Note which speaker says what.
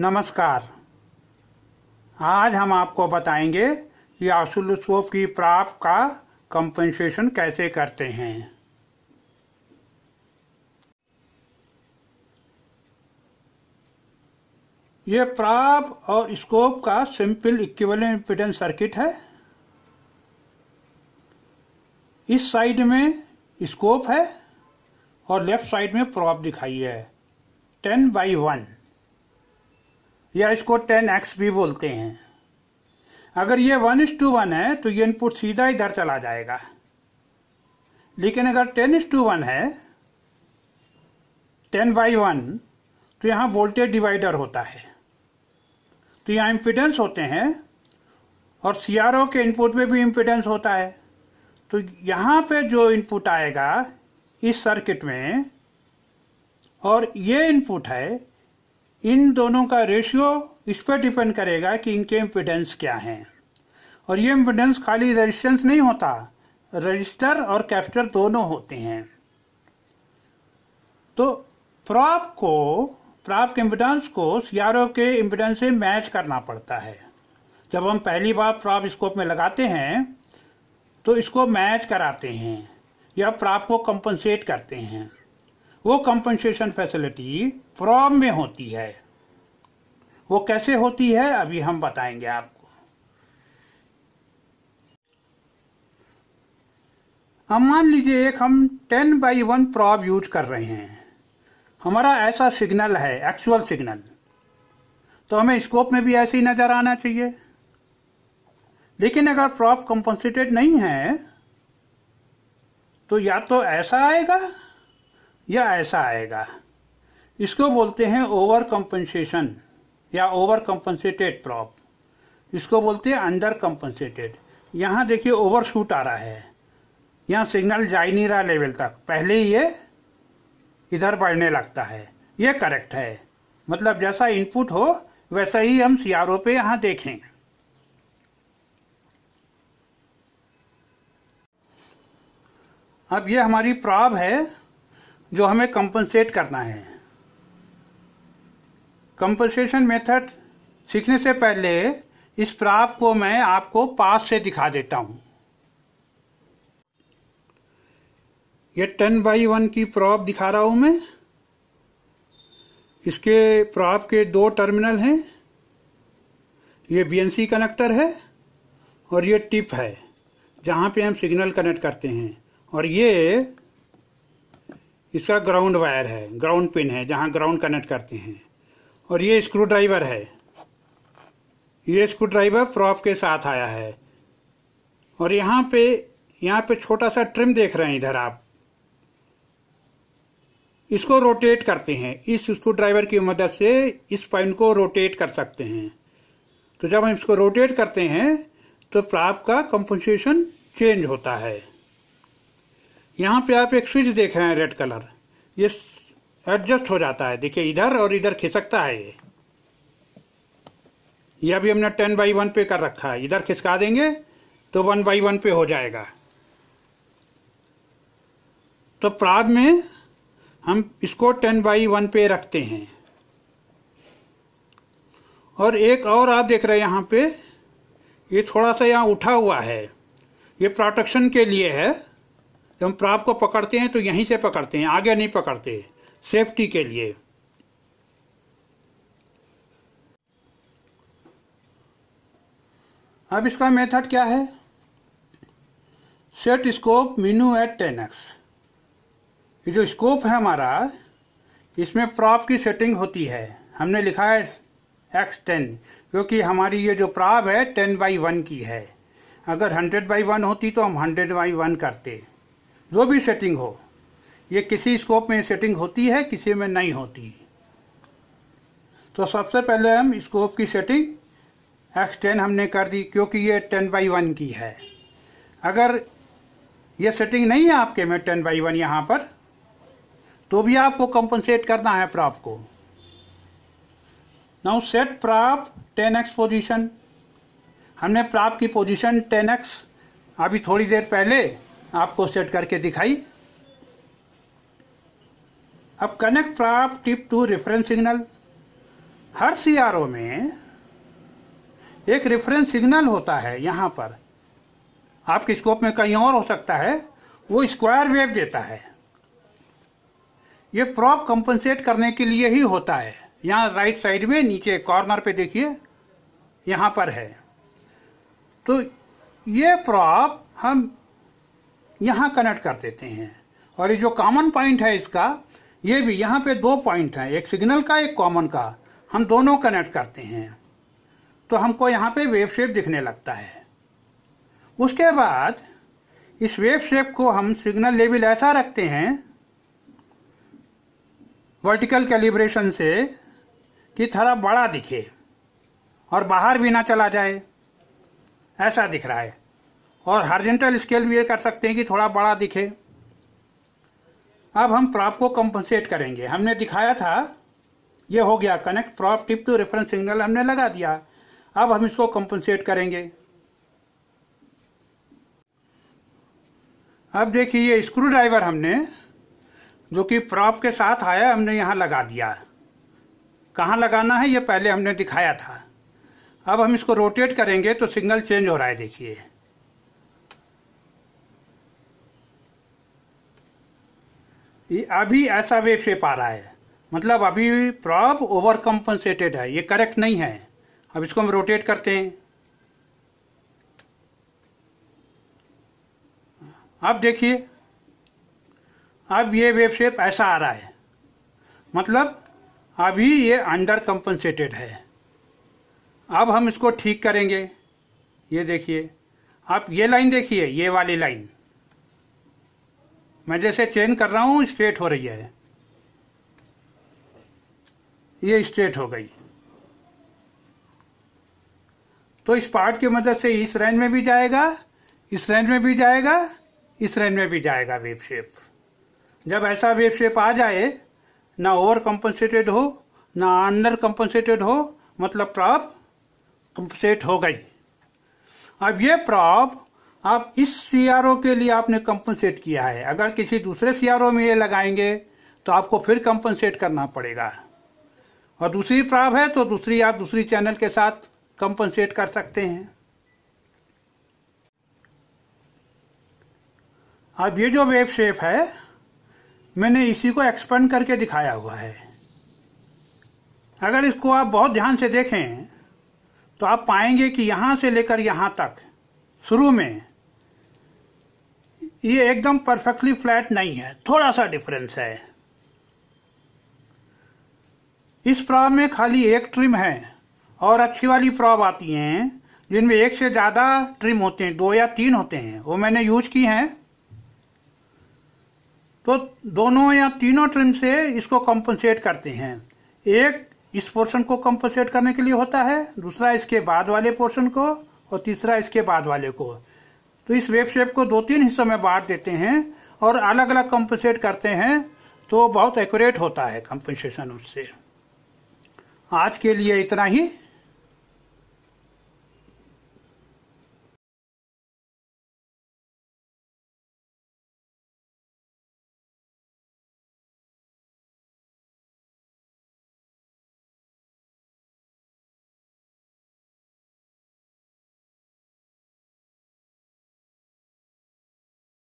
Speaker 1: नमस्कार आज हम आपको बताएंगे यासुल सोफ की प्राप्त का कंपनसेशन कैसे करते हैं ये प्राप और स्कोप का सिंपल इक्विवेलेंट इम्पिडेंस सर्किट है इस साइड में स्कोप है और लेफ्ट साइड में प्रॉप दिखाई है टेन बाई वन या इसको टेन एक्स भी बोलते हैं अगर ये वन इज टू वन है तो ये इनपुट सीधा इधर चला जाएगा लेकिन अगर टेन इज टू वन है टेन बाई वन तो यहाँ वोल्टेज डिवाइडर होता है तो यहाँ इम्पिडेंस होते हैं और सी के इनपुट में भी इम्पिडेंस होता है तो यहाँ पे जो इनपुट आएगा इस सर्किट में और ये इनपुट है इन दोनों का रेशियो इस पर डिपेंड करेगा कि इनके इम्पिडेंस क्या हैं और ये इम्पिडेंस खाली रेजिस्टेंस नहीं होता रजिस्टर और कैप्टर दोनों होते हैं तो प्रॉप को के इम्पिडेंस को सीआरओ के इम्पिडेंस से मैच करना पड़ता है जब हम पहली बार प्रॉप स्कोप में लगाते हैं तो इसको मैच कराते हैं या प्राप को कंपनसेट करते हैं वो कंपनसेशन फैसिलिटी फ्रॉम में होती है वो कैसे होती है अभी हम बताएंगे आपको हम मान लीजिए एक हम 10 बाई वन प्रॉब यूज कर रहे हैं हमारा ऐसा सिग्नल है एक्चुअल सिग्नल तो हमें स्कोप में भी ऐसे ही नजर आना चाहिए लेकिन अगर प्रॉप कंपनसेटेड नहीं है तो या तो ऐसा आएगा या ऐसा आएगा इसको बोलते हैं ओवर कंपनसेशन या ओवर कंपनसेटेड प्रॉप इसको बोलते हैं अंडर कंपनसेटेड यहाँ देखिए ओवर शूट आ रहा है यहाँ सिग्नल जा ही नहीं रहा लेवल तक पहले ही ये इधर बढ़ने लगता है ये करेक्ट है मतलब जैसा इनपुट हो वैसा ही हम सी आर ओ पे यहाँ देखें अब ये हमारी प्रॉब है जो हमें कंपनसेट करना है कंपनसेशन मेथड सीखने से पहले इस ग्राफ को मैं आपको पास से दिखा देता हूं यह टेन बाई वन की प्रॉप दिखा रहा हूं मैं इसके प्रॉप के दो टर्मिनल हैं ये बीएनसी कनेक्टर है और ये टिप है जहाँ पे हम सिग्नल कनेक्ट करते हैं और ये इसका ग्राउंड वायर है ग्राउंड पिन है जहाँ ग्राउंड कनेक्ट करते हैं और ये स्क्रू ड्राइवर है ये स्क्रू ड्राइवर प्रॉफ के साथ आया है और यहाँ पे यहाँ पे छोटा सा ट्रिम देख रहे हैं इधर आप इसको रोटेट करते हैं इस स्क्रू ड्राइवर की मदद से इस पॉइंट को रोटेट कर सकते हैं तो जब हम इसको रोटेट करते हैं तो फ्लाप का कंपनसेशन चेंज होता है यहाँ पे आप एक स्विच देख रहे हैं रेड कलर ये एडजस्ट हो जाता है देखिए इधर और इधर खिसकता है ये यह अभी हमने टेन बाई वन पे कर रखा है इधर खिसका देंगे तो वन बाई वन पे हो जाएगा तो प्राग में हम इसको टेन बाई वन पे रखते हैं और एक और आप देख रहे हैं यहाँ पे ये थोड़ा सा यहाँ उठा हुआ है ये प्रोटेक्शन के लिए है जब हम प्राप को पकड़ते हैं तो यहीं से पकड़ते हैं आगे नहीं पकड़ते सेफ्टी के लिए अब इसका मेथड क्या है set scope menu at ten X ये जो स्कोप है हमारा इसमें प्राप की सेटिंग होती है हमने लिखा है एक्स टेन क्योंकि हमारी ये जो प्राप है टेन बाई वन की है अगर हंड्रेड बाई वन होती तो हम हंड्रेड बाई वन करते जो भी सेटिंग हो ये किसी स्कोप में सेटिंग होती है किसी में नहीं होती तो सबसे पहले हम स्कोप की सेटिंग एक्स टेन हमने कर दी क्योंकि ये टेन बाई वन की है अगर ये सेटिंग नहीं है आपके में टेन बाई वन यहाँ पर तो भी आपको कंपनसेट करना है प्रॉप को now set probe ten X position हमने प्राप की पोजिशन टेन एक्स अभी थोड़ी देर पहले आपको सेट करके दिखाई अब connect probe tip to reference signal हर सीआरओ में एक रेफरेंस सिग्नल होता है यहाँ पर आपके स्कोप में कहीं और हो सकता है वो स्क्वायर वेव देता है ये प्रॉप कंपनसेट करने के लिए ही होता है यहाँ राइट साइड में नीचे कॉर्नर पे देखिए यहाँ पर है तो ये प्रॉप हम यहाँ कनेक्ट कर देते हैं और ये जो कॉमन पॉइंट है इसका ये भी यहाँ पे दो पॉइंट है एक सिग्नल का एक कॉमन का हम दोनों कनेक्ट करते हैं तो हमको यहाँ पे वेव शेप दिखने लगता है उसके बाद इस वेव शेप को हम सिग्नल लेवल ऐसा रखते हैं वर्टिकल कैलिब्रेशन से कि थोड़ा बड़ा दिखे और बाहर भी ना चला जाए ऐसा दिख रहा है और हॉर्जेंटल स्केल भी ये कर सकते हैं कि थोड़ा बड़ा दिखे अब हम प्रॉप को कंपनसेट करेंगे हमने दिखाया था ये हो गया connect probe tip to reference signal हमने लगा दिया अब हम इसको कंपनसेट करेंगे अब देखिए ये स्क्रू ड्राइवर हमने जो कि प्रॉप के साथ आया हमने यहाँ लगा दिया कहाँ लगाना है ये पहले हमने दिखाया था अब हम इसको रोटेट करेंगे तो सिग्नल चेंज हो रहा है देखिए अभी ऐसा वे शेप आ रहा है मतलब अभी प्रॉप ओवर कॉम्पनसेटेड है ये करेक्ट नहीं है अब इसको हम रोटेट करते हैं अब देखिए अब ये वेव शेप ऐसा आ रहा है मतलब अभी ये अंडर कंपनसेटेड है अब हम इसको ठीक करेंगे ये देखिए आप ये लाइन देखिए ये वाली लाइन मैं जैसे चेन कर रहा हूं स्ट्रेट हो रही है ये स्ट्रेट हो गई तो इस पार्ट की मदद से इस रेंज में भी जाएगा इस रेंज में भी जाएगा इस रेंज में भी जाएगा वेब शेप जब ऐसा वेब शेप आ जाए ना ओवर कंपनसेटेड हो ना अंडर कंपनसेटेड हो मतलब प्रॉप कंपनसेट हो गई अब ये प्रॉप आप इस सीआरओ के लिए आपने कंपनसेट किया है अगर किसी दूसरे सीआरओ में ये लगाएंगे तो आपको फिर कंपनसेट करना पड़ेगा और दूसरी प्राप है तो दूसरी आप दूसरी चैनल के साथ कंपनसेट कर सकते हैं अब ये जो वेब शेप है मैंने इसी को एक्सपेंड करके दिखाया हुआ है अगर इसको आप बहुत ध्यान से देखें तो आप पाएंगे कि यहाँ से लेकर यहाँ तक शुरू में ये एकदम परफेक्टली फ्लैट नहीं है थोड़ा सा डिफरेंस है इस फ्रॉब में खाली एक ट्रिम है और अच्छी वाली फ्रॉब आती हैं जिनमें एक से ज्यादा ट्रिम होते हैं दो या तीन होते हैं वो मैंने यूज की हैं तो दोनों या तीनों ट्रिम से इसको कंपनसेट करते हैं एक इस पोर्शन को कंपनसेट करने के लिए होता है दूसरा इसके बाद वाले पोर्शन को और तीसरा इसके बाद वाले को तो इस वेब शेप को दो तीन हिस्सों में बांट देते हैं और अलग अलग कंपनसेट करते हैं तो बहुत एक्यूरेट होता है कंपनसेशन उससे आज के लिए इतना ही